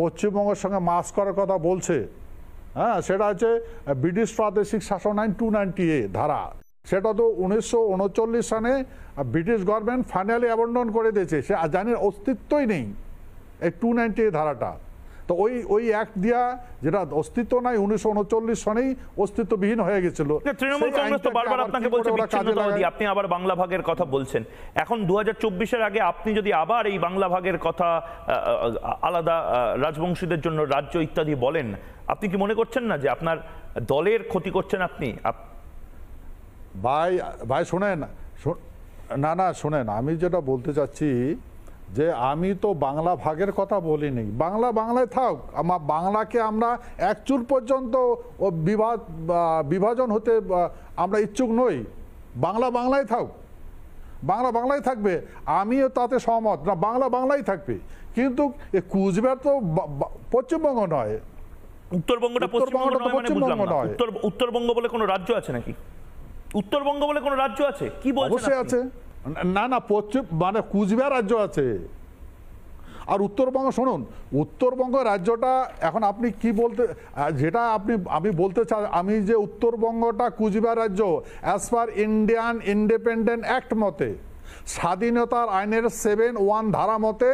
পশ্চিমবঙ্গের সঙ্গে মাস করার কথা বলছে হ্যাঁ সেটা হচ্ছে ব্রিটিশ প্রাদেশিক শাসন আইন টু নাইনটি এ ধারা সেটা তো উনিশশো সালে ব্রিটিশ গভর্নমেন্ট ফাইনালি অ্যাবন্ডন করে দিয়েছে সে জানির অস্তিত্বই নেই এই টু নাইনটি এ ধারাটা তো ওই ওই অ্যাক্ট দিয়া যেটা অস্তিত্ব নাই উনিশশো উনচল্লিশ সনেই অস্তিত্ববিহীন হয়ে গেছিল তৃণমূল কংগ্রেস তো বারবার আপনাকে বলছে আপনি আবার বাংলা ভাগের কথা বলছেন এখন দু হাজার আগে আপনি যদি আবার এই বাংলা ভাগের কথা আলাদা রাজবংশীদের জন্য রাজ্য ইত্যাদি বলেন আপনি কি মনে করছেন না যে আপনার দলের ক্ষতি করছেন আপনি ভাই ভাই শোনেন না না শোনেন আমি যেটা বলতে চাচ্ছি যে আমি তো বাংলা ভাগের কথা বলিনি বাংলা বাংলায় থাক আমার বাংলাকে আমরা একচুর পর্যন্ত ও বিভাজ বিভাজন হতে আমরা ইচ্ছুক নই বাংলা বাংলায় থাক বাংলা বাংলায় থাকবে আমিও তাতে সহমত না বাংলা বাংলাই থাকবে কিন্তু কুচবিহার তো পশ্চিমবঙ্গ নয় উত্তরবঙ্গটা মানে পশ্চিমবঙ্গ নয় উত্তরবঙ্গ বলে কোনো রাজ্য আছে নাকি উত্তরবঙ্গ বলে কোনো রাজ্য আছে কি বলছেন আছে না না পশ্চিম মানে কুচবিহার রাজ্য আছে আর উত্তরবঙ্গ শুনুন উত্তরবঙ্গ রাজ্যটা এখন আপনি কি বলতে যেটা আপনি আমি বলতে চান আমি যে উত্তরবঙ্গটা কুচবিহার রাজ্য as per Indian independent act মতে স্বাধীনতার আইনের সেভেন ওয়ান ধারা মতে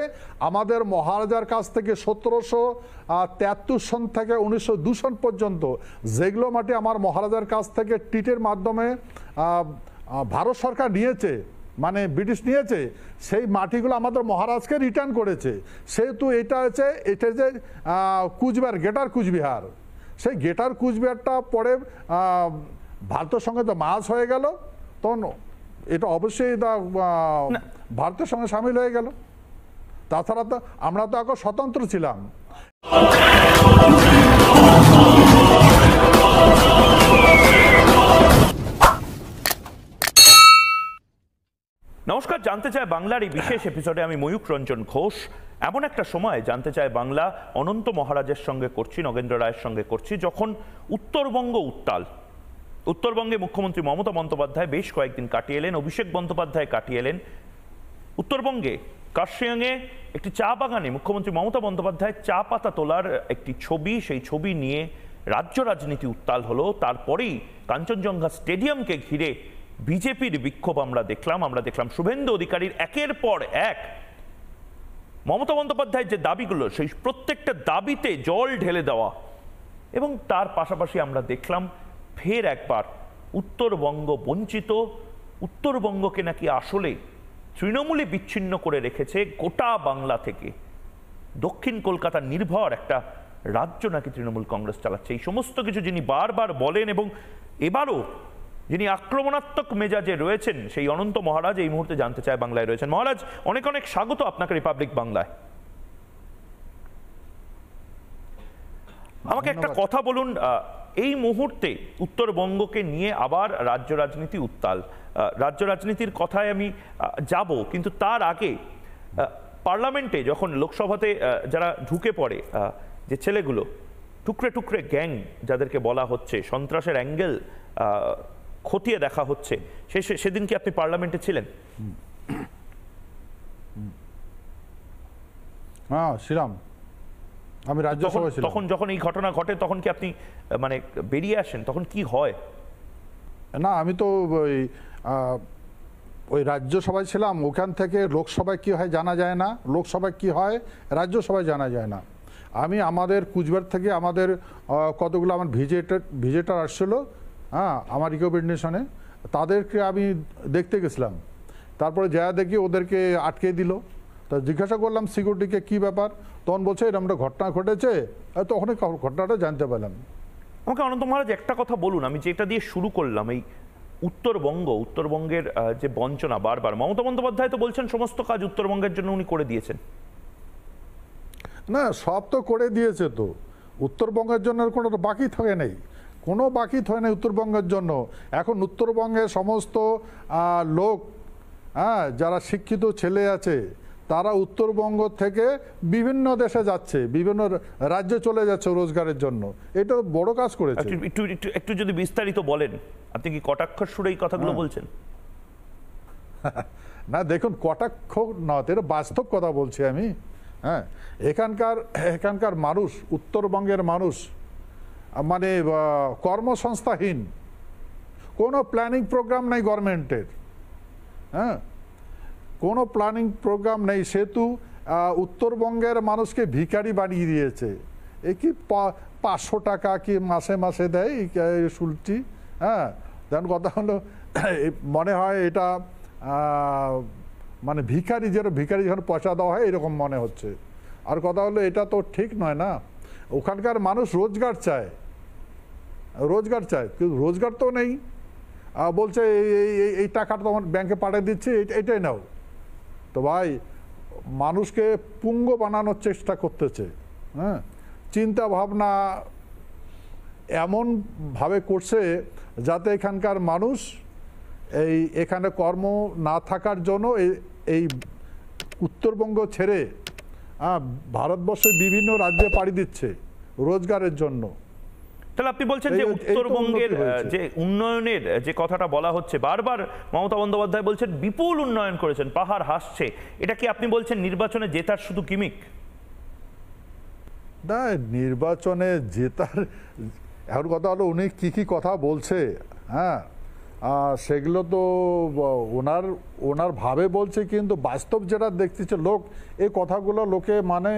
আমাদের মহারাজার কাছ থেকে সতেরোশো তেয়াত্তর সন থেকে উনিশশো দু সন পর্যন্ত যেগুলো মাটি আমার মহারাজার কাছ থেকে টিটের মাধ্যমে ভারত সরকার নিয়েছে মানে ব্রিটিশ নিয়েছে সেই মাটিগুলো আমাদের মহারাজকে রিটার্ন করেছে সেহেতু এটা হচ্ছে এটা যে কুচবিহার গেটার কুচবিহার সেই গেটার কুচবিহারটা পরে ভারতের সঙ্গে তো মাছ হয়ে গেল তখন এটা অবশ্যই ভারতের সঙ্গে সামিল হয়ে গেল তাছাড়া তো আমরা তো এখন স্বতন্ত্র ছিলাম নমস্কার জানতে চায় বাংলার এই বিশেষ এপিসোডে আমি ময়ূক রঞ্জন ঘোষ এমন একটা সময় জানতে চায় বাংলা অনন্ত মহারাজের সঙ্গে করছি নগেন্দ্র রায়ের সঙ্গে করছি যখন উত্তরবঙ্গ উত্তাল উত্তরবঙ্গে মুখ্যমন্ত্রী মমতা বন্দ্যোপাধ্যায় বেশ কয়েকদিন কাটিয়ে এলেন অভিষেক বন্দ্যোপাধ্যায় কাটিয়ে এলেন উত্তরবঙ্গে কার্শিয়াংয়ে একটি চা বাগানে মুখ্যমন্ত্রী মমতা বন্দ্যোপাধ্যায় চা পাতা তোলার একটি ছবি সেই ছবি নিয়ে রাজ্য রাজনীতি উত্তাল হলো তারপরেই কাঞ্চনজঙ্ঘা স্টেডিয়ামকে ঘিরে বিজেপির বিক্ষোভ আমরা দেখলাম আমরা দেখলাম শুভেন্দু অধিকারীর একের পর এক মমতা বন্দ্যোপাধ্যায়ের যে দাবিগুলো সেই প্রত্যেকটা দাবিতে জল ঢেলে দেওয়া এবং তার পাশাপাশি আমরা দেখলাম ফের একবার উত্তরবঙ্গ বঞ্চিত উত্তরবঙ্গকে নাকি আসলে তৃণমূলে বিচ্ছিন্ন করে রেখেছে গোটা বাংলা থেকে দক্ষিণ কলকাতা নির্ভর একটা রাজ্য নাকি তৃণমূল কংগ্রেস চালাচ্ছে এই সমস্ত কিছু যিনি বারবার বলেন এবং এবারও যিনি আক্রমণাত্মক মেজাজে রয়েছেন সেই অনন্ত মহারাজ এই মুহূর্তে জানতে চায় বাংলায় রয়েছেন মহারাজ অনেক অনেক স্বাগত আপনাকে রিপাবলিক বাংলায় আমাকে একটা কথা বলুন এই মুহূর্তে উত্তরবঙ্গকে নিয়ে আবার রাজ্য রাজনীতি উত্তাল রাজ্য রাজনীতির কথায় আমি যাব কিন্তু তার আগে পার্লামেন্টে যখন লোকসভাতে যারা ঢুকে পড়ে যে ছেলেগুলো টুকরে টুকরে গ্যাং যাদেরকে বলা হচ্ছে সন্ত্রাসের অ্যাঙ্গেল খতিয়ে দেখা হচ্ছে সে সেদিন কি আপনি পার্লামেন্টে ছিলেন হ্যাঁ আমি রাজ্যসভায় তখন যখন এই ঘটনা ঘটে তখন কি আপনি মানে বেরিয়ে আসেন তখন কি হয় না আমি তো ওই ওই রাজ্যসভায় ছিলাম ওখান থেকে লোকসভায় কি হয় জানা যায় না লোকসভায় কি হয় রাজ্যসভায় জানা যায় না আমি আমাদের কুচবিহার থেকে আমাদের কতগুলো আমার ভিজিটার ভিজিটার আসছিলো হ্যাঁ আমার রিকমেন্ডেশনে তাদেরকে আমি দেখতে গেছিলাম তারপরে যা দেখি ওদেরকে আটকে দিল তা জিজ্ঞাসা করলাম সিকিউরিটিকে কি ব্যাপার তখন বলছে একটা ঘটনা ঘটেছে তখন ঘটনাটা জানতে পারলাম আমাকে অনন্ত মহারাজ একটা কথা বলুন আমি যেটা দিয়ে শুরু করলাম এই উত্তরবঙ্গ উত্তরবঙ্গের যে বঞ্চনা বারবার মমতা বন্দ্যোপাধ্যায় তো বলছেন সমস্ত কাজ উত্তরবঙ্গের জন্য উনি করে দিয়েছেন না সব তো করে দিয়েছে তো উত্তরবঙ্গের জন্য কোনো বাকি থাকে নেই কোনো বাকি থয় না উত্তরবঙ্গের জন্য এখন উত্তরবঙ্গের সমস্ত লোক হ্যাঁ যারা শিক্ষিত ছেলে আছে তারা উত্তরবঙ্গ থেকে বিভিন্ন দেশে যাচ্ছে বিভিন্ন রাজ্যে চলে যাচ্ছে রোজগারের জন্য এটা বড় কাজ করেছে একটু একটু একটু যদি বিস্তারিত বলেন আপনি কি কটাক্ষর সুরে এই কথাগুলো হ্যাঁ। বলছেন না দেখুন কটাক্ষ না এটা বাস্তব কথা বলছি আমি হ্যাঁ এখানকার এখানকার মানুষ উত্তরবঙ্গের মানুষ মানে কর্মসংস্থাহীন কোনো প্ল্যানিং প্রোগ্রাম নেই গভর্নমেন্টের হ্যাঁ কোনো প্ল্যানিং প্রোগ্রাম নেই সেহেতু উত্তরবঙ্গের মানুষকে ভিকারি বানিয়ে দিয়েছে এ কি পাঁচশো টাকা কি মাসে মাসে দেয় এই হ্যাঁ যেমন কথা হলো মনে হয় এটা মানে ভিখারি যেরকম ভিখারি যখন পয়সা দেওয়া হয় এরকম মনে হচ্ছে আর কথা হলো এটা তো ঠিক নয় না ওখানকার মানুষ রোজগার চায় রোজগার চায় কিন্তু রোজগার তো নেই বলছে এই এই টাকাটা তোমার ব্যাংকে পাঠিয়ে দিচ্ছি এটাই নাও তো ভাই মানুষকে পুঙ্গ বানানোর চেষ্টা করতেছে হ্যাঁ চিন্তা ভাবনা এমনভাবে করছে যাতে এখানকার মানুষ এই এখানে কর্ম না থাকার জন্য এই উত্তরবঙ্গ ছেড়ে হ্যাঁ ভারতবর্ষের বিভিন্ন রাজ্যে পাড়ি দিচ্ছে রোজগারের জন্য তাহলে আপনি বলছেন যে উত্তরবঙ্গের যে উন্নয়নের যে কথাটা বলা হচ্ছে বারবার মমতা বন্দ্যোপাধ্যায় বলছেন বিপুল উন্নয়ন করেছেন পাহাড় হাসছে এটা কি আপনি বলছেন নির্বাচনে জেতার শুধু কিমিক না নির্বাচনে জেতার এখন কথা হলো উনি কি কি কথা বলছে হ্যাঁ সেগুলো তো ওনার ওনার ভাবে বলছে কিন্তু বাস্তব যেটা দেখতেছে লোক এই কথাগুলো লোকে মানে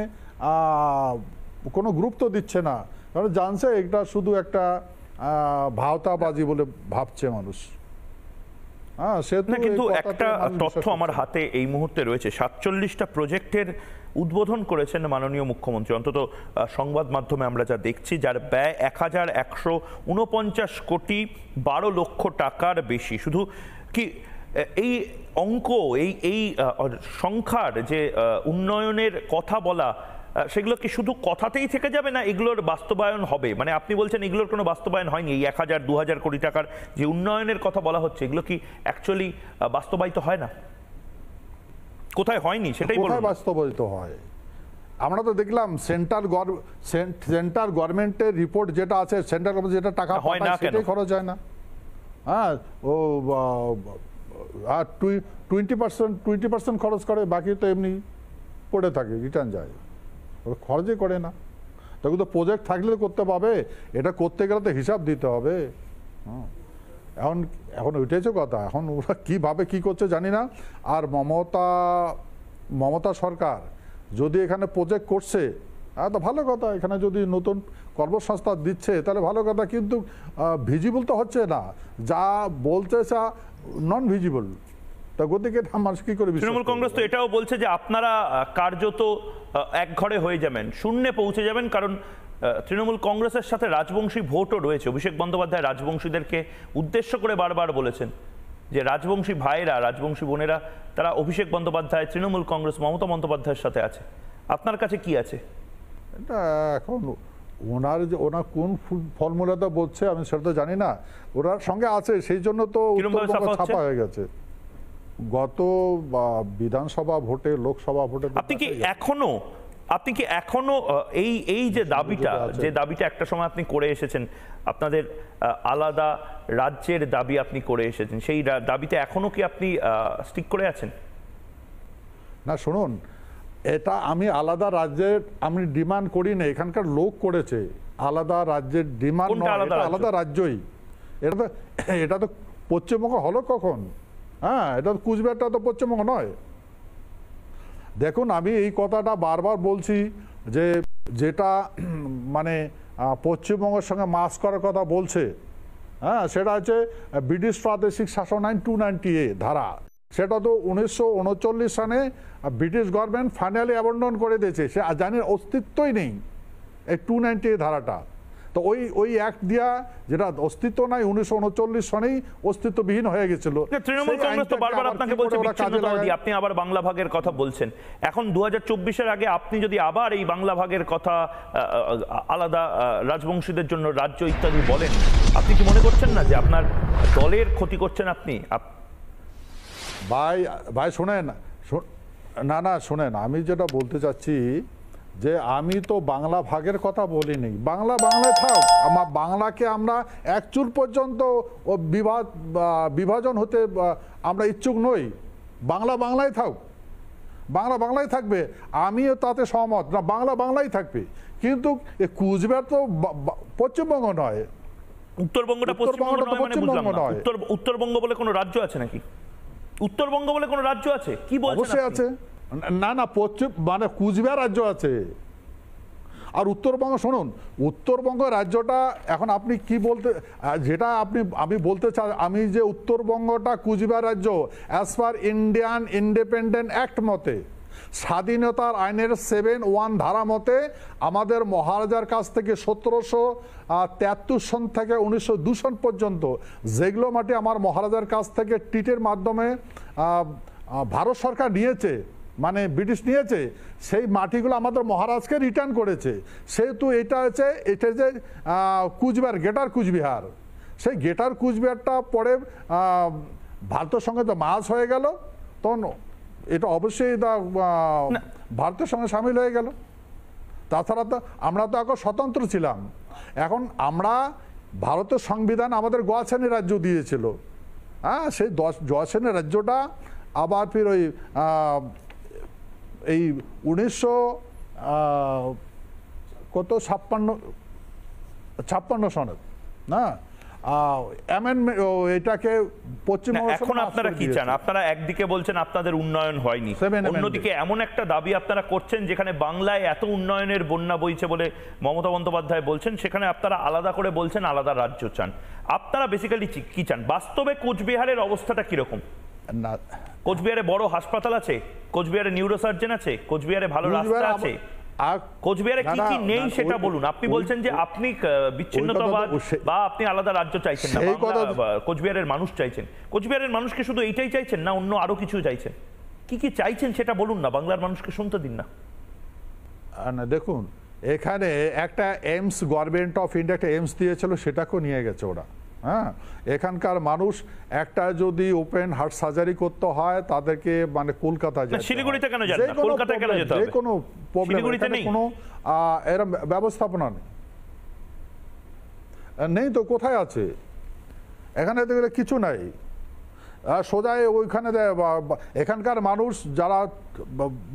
কোনো গুরুত্ব দিচ্ছে না কারণ জানছে এটা শুধু একটা ভাওতাবাজি বলে ভাবছে মানুষ হ্যাঁ, না কিন্তু একটা তথ্য আমার হাতে এই মুহূর্তে রয়েছে সাতচল্লিশটা প্রজেক্টের উদ্বোধন করেছেন মাননীয় মুখ্যমন্ত্রী অন্তত সংবাদ মাধ্যমে আমরা যা দেখছি যার ব্যয় এক হাজার একশো উনপঞ্চাশ কোটি বারো লক্ষ টাকার বেশি শুধু কি এই অঙ্ক এই এই সংখ্যার যে উন্নয়নের কথা বলা সেগুলো কি শুধু কথাতেই থেকে যাবে না এগুলোর বাস্তবায়ন হবে মানে আপনি বলছেন এগুলোর কোনো বাস্তবায়ন হয়নি এই এক হাজার দু হাজার কোটি টাকার যে উন্নয়নের কথা বলা হচ্ছে এগুলো কি অ্যাকচুয়ালি বাস্তবায়িত হয় না কোথায় হয়নি সেটাই কোথায় বাস্তবায়িত হয় আমরা তো দেখলাম সেন্ট্রাল সেন্ট্রাল গভর্নমেন্টের রিপোর্ট যেটা আছে সেন্ট্রাল গভর্নমেন্ট যেটা টাকা হয় না সেটাই খরচ হয় না হ্যাঁ ও আর টোয়েন্টি পার্সেন্ট টোয়েন্টি পার্সেন্ট খরচ করে বাকি তো এমনি পড়ে থাকে রিটার্ন যায় ওরা খরচই করে না তখন তো প্রজেক্ট থাকলে করতে পাবে এটা করতে গেলে তো হিসাব দিতে হবে এখন এখন তো কথা এখন ওরা কীভাবে কি করছে জানি না আর মমতা মমতা সরকার যদি এখানে প্রজেক্ট করছে হ্যাঁ, তো ভালো কথা এখানে যদি নতুন কর্মসংস্থান দিচ্ছে তাহলে ভালো কথা কিন্তু ভিজিবল তো হচ্ছে না যা বলছে চা নন ভিজিবল তা গতিকে মানুষ কি করে তৃণমূল কংগ্রেস তো এটাও বলছে যে আপনারা কার্যত এক ঘরে হয়ে যাবেন শূন্যে পৌঁছে যাবেন কারণ তৃণমূল কংগ্রেসের সাথে রাজবংশী ভোটও রয়েছে অভিষেক বন্দ্যোপাধ্যায় রাজবংশীদেরকে উদ্দেশ্য করে বারবার বলেছেন যে রাজবংশী ভাইরা রাজবংশী বোনেরা তারা অভিষেক বন্দ্যোপাধ্যায় তৃণমূল কংগ্রেস মমতা বন্দ্যোপাধ্যায়ের সাথে আছে আপনার কাছে কি আছে এটা এখন ওনার যে ওনার কোন ফর্মুলাটা বলছে আমি সেটা তো জানি না ওনার সঙ্গে আছে সেই জন্য তো ছাপা হয়ে গেছে গত বিধানসভা ভোটে লোকসভা ভোটে আপনি কি এখনো আপনি কি এখনো এই এই যে দাবিটা যে দাবিটা একটা সময় আপনি করে এসেছেন আপনাদের আলাদা রাজ্যের দাবি আপনি করে এসেছেন সেই দাবিতে এখনো কি আপনি স্টিক করে আছেন না শুনুন এটা আমি আলাদা রাজ্যের আমি ডিমান্ড করি না এখানকার লোক করেছে আলাদা রাজ্যের ডিমান্ড আলাদা রাজ্যই এটা তো এটা তো পশ্চিমবঙ্গ হলো কখন হ্যাঁ এটা কুচবিহারটা তো পশ্চিমবঙ্গ নয় দেখুন আমি এই কথাটা বারবার বলছি যে যেটা মানে পশ্চিমবঙ্গের সঙ্গে মাস করার কথা বলছে হ্যাঁ সেটা হচ্ছে ব্রিটিশ প্রাদেশিক শাসন আইন টু নাইনটি এ ধারা সেটা তো উনিশশো সালে ব্রিটিশ গভর্নমেন্ট ফাইনালি অ্যাবন্ডন করে দিয়েছে সে জানির অস্তিত্বই নেই এই টু নাইনটি এ ধারাটা তো ওই ওই অ্যাক্ট দিয়া যেটা অস্তিত্ব নাই উনিশশো উনচল্লিশ সনেই অস্তিত্ববিহীন হয়ে গেছিল তৃণমূল কংগ্রেস তো বারবার আপনাকে বলছে আপনি আবার বাংলা ভাগের কথা বলছেন এখন দু হাজার আগে আপনি যদি আবার এই বাংলা ভাগের কথা আলাদা রাজবংশীদের জন্য রাজ্য ইত্যাদি বলেন আপনি কি মনে করছেন না যে আপনার দলের ক্ষতি করছেন আপনি ভাই ভাই শোনেন না না শোনেন আমি যেটা বলতে চাচ্ছি যে আমি তো বাংলা ভাগের কথা বলিনি বাংলা বাংলায় থাক আমার বাংলাকে আমরা এক পর্যন্ত ও বিভাদ বিভাজন হতে আমরা ইচ্ছুক নই বাংলা বাংলায় থাক বাংলা বাংলায় থাকবে আমিও তাতে সহমত না বাংলা বাংলায় থাকবে কিন্তু কুচবিহার তো পশ্চিমবঙ্গ নয় উত্তরবঙ্গটা মানে পশ্চিমবঙ্গ নয় উত্তরবঙ্গ বলে কোনো রাজ্য আছে নাকি উত্তরবঙ্গ বলে কোনো রাজ্য আছে কি বলছে আছে না না পশ্চিম মানে কুচবিহার রাজ্য আছে আর উত্তরবঙ্গ শুনুন উত্তরবঙ্গ রাজ্যটা এখন আপনি কি বলতে যেটা আপনি আমি বলতে চাই আমি যে উত্তরবঙ্গটা কুচবিহার রাজ্য as per Indian independent act মতে স্বাধীনতার আইনের সেভেন ওয়ান ধারা মতে আমাদের মহারাজার কাছ থেকে সতেরোশো তেয়াত্তর সন থেকে উনিশশো দু সন পর্যন্ত যেগুলো মাটি আমার মহারাজার কাছ থেকে টিটের মাধ্যমে ভারত সরকার নিয়েছে মানে ব্রিটিশ নিয়েছে সেই মাটিগুলো আমাদের মহারাজকে রিটার্ন করেছে সেহেতু এটা হচ্ছে এটা যে কুচবিহার গেটার কুচবিহার সেই গেটার কুচবিহারটা পরে ভারতের সঙ্গে তো মাছ হয়ে গেল তখন এটা অবশ্যই ভারতের সঙ্গে সামিল হয়ে গেল তাছাড়া তো আমরা তো এখন স্বতন্ত্র ছিলাম এখন আমরা ভারতের সংবিধান আমাদের গোয়াছেনি রাজ্য দিয়েছিল হ্যাঁ সেই দশ গোয়াছেনি রাজ্যটা আবার ফির ওই এই উনিশশো কত ছাপ্পান্ন ছাপ্পান্ন সনদ না অ্যামেন্ডমেন্ট এটাকে পশ্চিম এখন আপনারা কি চান আপনারা একদিকে বলছেন আপনাদের উন্নয়ন হয়নি অন্যদিকে এমন একটা দাবি আপনারা করছেন যেখানে বাংলায় এত উন্নয়নের বন্যা বইছে বলে মমতা বন্দ্যোপাধ্যায় বলছেন সেখানে আপনারা আলাদা করে বলছেন আলাদা রাজ্য চান আপনারা বেসিক্যালি কি চান বাস্তবে কোচবিহারের অবস্থাটা কিরকম না কোচবিহারে বড় হাসপাতাল আছে কোচবিহারে নিউরোসার্জন আছে কোচবিহারে ভালো রাস্তা আছে কোচবিহারে কি কি নেই সেটা বলুন আপনি বলছেন যে আপনি বিচ্ছিন্নতাবাদ বা আপনি আলাদা রাজ্য চাইছেন না কোচবিহারের মানুষ চাইছেন কোচবিহারের মানুষকে শুধু এইটাই চাইছেন না অন্য আরো কিছু চাইছেন কি কি চাইছেন সেটা বলুন না বাংলার মানুষকে শুনতে দিন না না দেখুন এখানে একটা এমস গভর্নমেন্ট অফ ইন্ডিয়া একটা এমস দিয়েছিল সেটাকেও নিয়ে গেছে ওরা হ্যাঁ এখানকার মানুষ একটা যদি ওপেন হার্ট সার্জারি করতে হয় তাদেরকে মানে কলকাতা যায় শিলিগুড়িতে কেন যেতে কলকাতা কেন যেতে হবে কোনো প্রবলেম কোনো এরকম ব্যবস্থাপনা নেই নেই তো কোথায় আছে এখানে তো কিছু নাই সোজায় ওইখানে এখানকার মানুষ যারা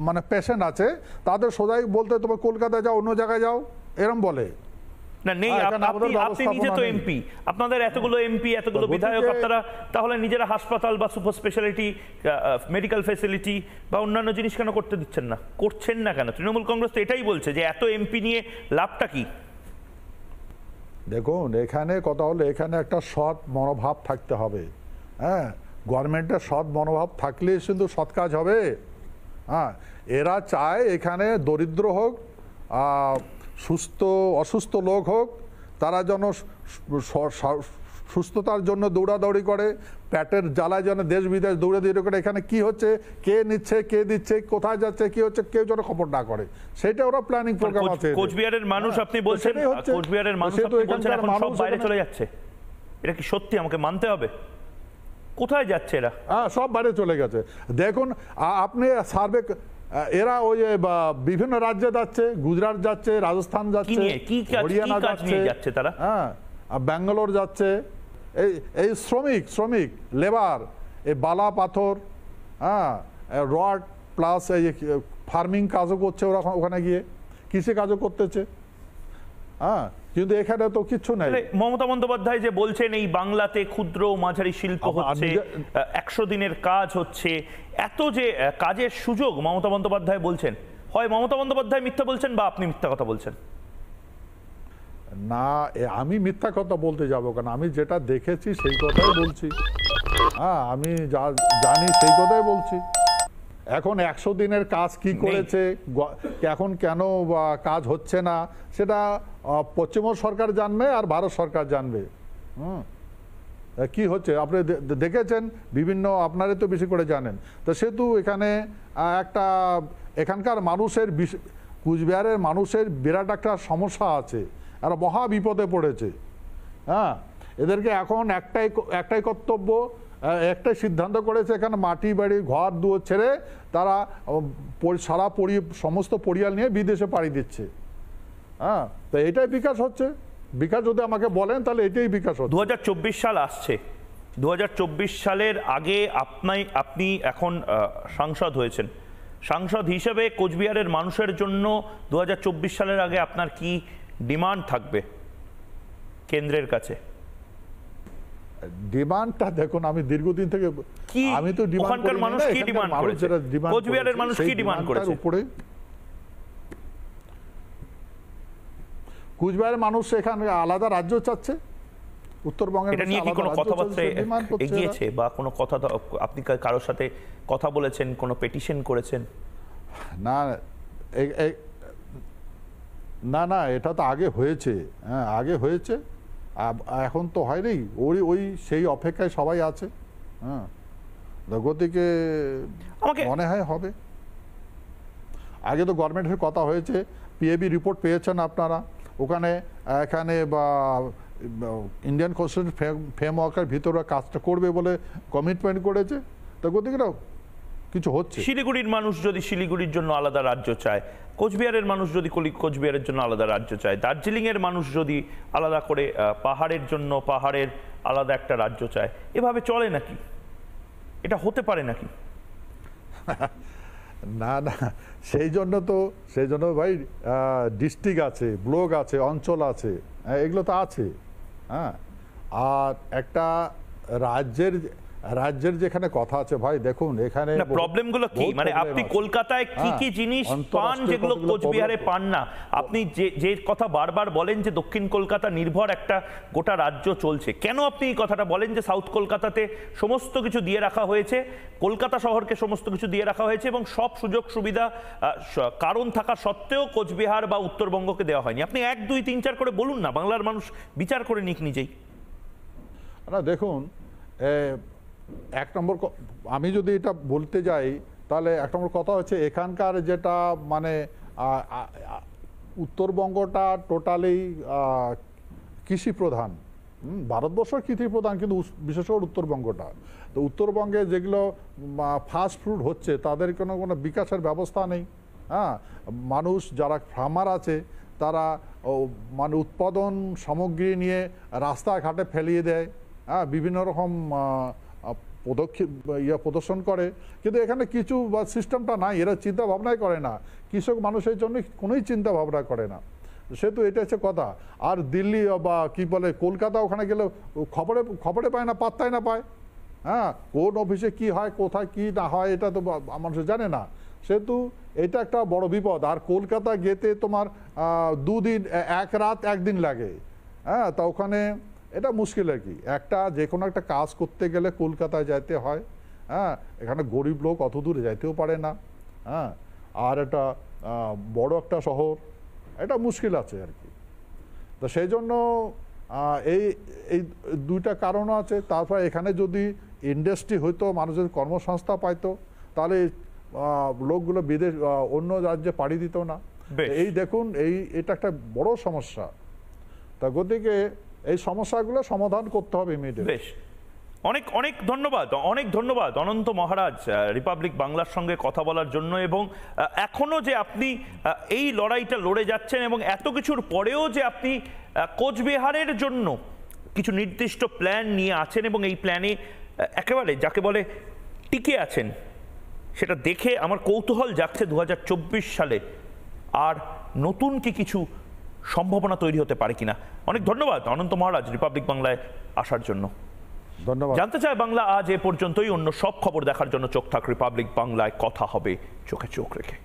মানে পেশেন্ট আছে তাদের সোজাই বলতে তোমার কলকাতায় যাও অন্য জায়গায় যাও এরম বলে না নেই আপনি আপনি নিজে তো এমপি আপনাদের এতগুলো হ্যাঁ। এমপি এতগুলো বিধায়ক আপনারা তাহলে নিজেরা হাসপাতাল বা সুপার স্পেশালিটি মেডিকেল ফেসিলিটি বা অন্যান্য জিনিস কেন করতে দিচ্ছেন না করছেন না কেন তৃণমূল কংগ্রেস তো এটাই বলছে যে এত এমপি নিয়ে লাভটা কি দেখুন এখানে কথা হলো এখানে একটা সৎ মনোভাব থাকতে হবে হ্যাঁ গভর্নমেন্টের সৎ মনোভাব থাকলে কিন্তু সৎ কাজ হবে হ্যাঁ এরা চায় এখানে দরিদ্র হোক সুস্থ অসুস্থ লোক হোক তারা যেন সুস্থতার জন্য দৌড়াদৌড়ি করে প্যাটের জ্বালায় যেন দেশ বিদেশ দৌড়াদৌড়ি করে এখানে কি হচ্ছে কে নিচ্ছে কে দিচ্ছে কোথায় যাচ্ছে কি হচ্ছে কেউ যেন খবর না করে সেটা ওরা প্ল্যানিং মানে প্রোগ্রাম আছে কোচবিহারের মানুষ হ্যাঁ, আপনি বলছেন কোচবিহারের মানুষ আপনি বলছেন এখন সব বাইরে চলে যাচ্ছে এটা কি সত্যি আমাকে মানতে হবে কোথায় যাচ্ছে এরা হ্যাঁ সব বাইরে চলে গেছে দেখুন আপনি সার্ভে এরা ওই যে বিভিন্ন রাজ্যে যাচ্ছে গুজরাট যাচ্ছে রাজস্থান যাচ্ছে হরিয়ানা যাচ্ছে তারা হ্যাঁ ব্যাঙ্গালোর যাচ্ছে এই এই শ্রমিক শ্রমিক লেবার এই বালা পাথর হ্যাঁ রড প্লাস এই ফার্মিং কাজও করছে ওরা ওখানে গিয়ে কৃষি কাজও করতেছে হ্যাঁ কিন্তু এখানে তো কিছু নাই মমতা বন্দ্যোপাধ্যায় যে বলছেন এই বাংলাতে ক্ষুদ্র মাঝারি শিল্প হচ্ছে একশো দিনের কাজ হচ্ছে এত যে কাজের সুযোগ মমতা বন্দ্যোপাধ্যায় বলছেন হয় মমতা বন্দ্যোপাধ্যায় মিথ্যা বলছেন বা আপনি মিথ্যা কথা বলছেন না আমি মিথ্যা কথা বলতে যাব কেন আমি যেটা দেখেছি সেই কথাই বলছি হ্যাঁ আমি যা জানি সেই কথাই বলছি এখন একশো দিনের কাজ কি করেছে এখন কেন কাজ হচ্ছে না সেটা পশ্চিমবঙ্গ সরকার জানবে আর ভারত সরকার জানবে হুম কি হচ্ছে আপনি দেখেছেন বিভিন্ন আপনারে তো বেশি করে জানেন তো সেহেতু এখানে একটা এখানকার মানুষের কুচবিহারের মানুষের বিরাট একটা সমস্যা আছে আর মহা বিপদে পড়েছে হ্যাঁ এদেরকে এখন একটাই একটাই কর্তব্য একটা সিদ্ধান্ত করেছে এখানে মাটি বাড়ি ঘর দুয়ার ছেড়ে তারা সারা পরি সমস্ত পরিয়াল নিয়ে বিদেশে পাড়ি দিচ্ছে হ্যাঁ তো এটাই বিকাশ হচ্ছে বিকাশ যদি আমাকে বলেন তাহলে এটাই বিকাশ হচ্ছে দু সাল আসছে দু সালের আগে আপনাই আপনি এখন সাংসদ হয়েছেন সাংসদ হিসেবে কোচবিহারের মানুষের জন্য দু সালের আগে আপনার কি ডিমান্ড থাকবে কেন্দ্রের কাছে ডিমান্ডটা দেখুন আমি দীর্ঘদিন থেকে আমি তো মানুষ কুচবিহারের মানুষ এখানে আলাদা রাজ্য চাচ্ছে উত্তরবঙ্গের বা কোনো কথা আপনি কারোর সাথে কথা বলেছেন কোনো পেটিশন করেছেন না না না এটা তো আগে হয়েছে হ্যাঁ আগে হয়েছে এখন তো হয়নি ওই ওই সেই অপেক্ষায় সবাই আছে হ্যাঁ গতিকে মনে হয় হবে আগে তো গভর্নমেন্টের কথা হয়েছে পিএবি রিপোর্ট পেয়েছেন আপনারা ওখানে এখানে বা ইন্ডিয়ান কনস্টিটিউশন ফ্রেমওয়ার্কের ভিতরে কাজটা করবে বলে কমিটমেন্ট করেছে তো গতিকে কিছু হচ্ছে শিলিগুড়ির মানুষ যদি শিলিগুড়ির জন্য আলাদা রাজ্য চায় কোচবিহারের মানুষ যদি কোচবিহারের জন্য আলাদা রাজ্য চায় দার্জিলিংয়ের মানুষ যদি আলাদা করে পাহাড়ের জন্য পাহাড়ের আলাদা একটা রাজ্য চায় এভাবে চলে নাকি এটা হতে পারে নাকি না না সেই জন্য তো সেই জন্য ভাই ডিস্ট্রিক্ট আছে ব্লক আছে অঞ্চল আছে হ্যাঁ, এগুলো তো আছে হ্যাঁ আর একটা রাজ্যের রাজ্যের যেখানে কথা আছে ভাই দেখুন এখানে প্রবলেমগুলো কি মানে আপনি কলকাতায় কি হ্যাঁ, কি জিনিস পান যেগুলো কোচবিহারে পান না আপনি যে যে কথা বারবার বলেন যে দক্ষিণ কলকাতা নির্ভর একটা গোটা রাজ্য চলছে কেন আপনি এই কথাটা বলেন যে সাউথ কলকাতাতে সমস্ত কিছু দিয়ে রাখা হয়েছে কলকাতা শহরকে সমস্ত কিছু দিয়ে রাখা হয়েছে এবং সব সুযোগ সুবিধা কারণ থাকা সত্ত্বেও কোচবিহার বা উত্তরবঙ্গকে দেওয়া হয়নি আপনি এক দুই তিন চার করে বলুন না বাংলার মানুষ বিচার করে নিক নিজেই না দেখুন এক নম্বর আমি যদি এটা বলতে যাই তাহলে এক নম্বর কথা হচ্ছে এখানকার যেটা মানে উত্তরবঙ্গটা টোটালি কৃষি প্রধান ভারতবর্ষ কৃষি প্রধান কিন্তু বিশেষ করে উত্তরবঙ্গটা তো উত্তরবঙ্গে যেগুলো ফাস্ট ফুড হচ্ছে তাদের কোনো কোনো বিকাশের ব্যবস্থা নেই হ্যাঁ মানুষ যারা ফার্মার আছে তারা মানে উৎপাদন সামগ্রী নিয়ে রাস্তাঘাটে ফেলিয়ে দেয় হ্যাঁ বিভিন্ন রকম পদক্ষেপ ইয়ে প্রদর্শন করে কিন্তু এখানে কিছু বা সিস্টেমটা নাই এরা চিন্তা ভাবনাই করে না কৃষক মানুষের জন্য কোনোই চিন্তা ভাবনা করে না সেহেতু এটা হচ্ছে কথা আর দিল্লি বা কি বলে কলকাতা ওখানে গেলে খবরে খবরে পায় না পাত্তায় না পায় হ্যাঁ কোন অফিসে কি হয় কোথায় কি না হয় এটা তো মানুষ জানে না সেহেতু এটা একটা বড় বিপদ আর কলকাতা গেতে তোমার দুদিন এক রাত একদিন লাগে হ্যাঁ তা ওখানে এটা মুশকিল আর কি একটা যে কোনো একটা কাজ করতে গেলে কলকাতায় যাইতে হয় হ্যাঁ এখানে গরিব লোক অত দূরে যাইতেও পারে না হ্যাঁ আর একটা বড় একটা শহর এটা মুশকিল আছে আর কি তো সেই জন্য এই এই দুইটা কারণও আছে তারপর এখানে যদি ইন্ডাস্ট্রি হইতো মানুষের কর্মসংস্থা পাইতো তাহলে লোকগুলো বিদেশ অন্য রাজ্যে পাড়ি দিত না এই দেখুন এই এটা একটা বড় সমস্যা তা গতিকে এই সমস্যাগুলো সমাধান করতে হবে ইমিডিয়েট বেশ অনেক অনেক ধন্যবাদ অনেক ধন্যবাদ অনন্ত মহারাজ রিপাবলিক বাংলার সঙ্গে কথা বলার জন্য এবং এখনও যে আপনি এই লড়াইটা লড়ে যাচ্ছেন এবং এত কিছুর পরেও যে আপনি কোচবিহারের জন্য কিছু নির্দিষ্ট প্ল্যান নিয়ে আছেন এবং এই প্ল্যানে একেবারে যাকে বলে টিকে আছেন সেটা দেখে আমার কৌতূহল যাচ্ছে দু সালে আর নতুন কি কিছু সম্ভাবনা তৈরি হতে পারে কিনা অনেক ধন্যবাদ অনন্ত মহারাজ রিপাবলিক বাংলায় আসার জন্য ধন্যবাদ জানতে চাই বাংলা আজ এ পর্যন্তই অন্য সব খবর দেখার জন্য চোখ থাক রিপাবলিক বাংলায় কথা হবে চোখে চোখ রেখে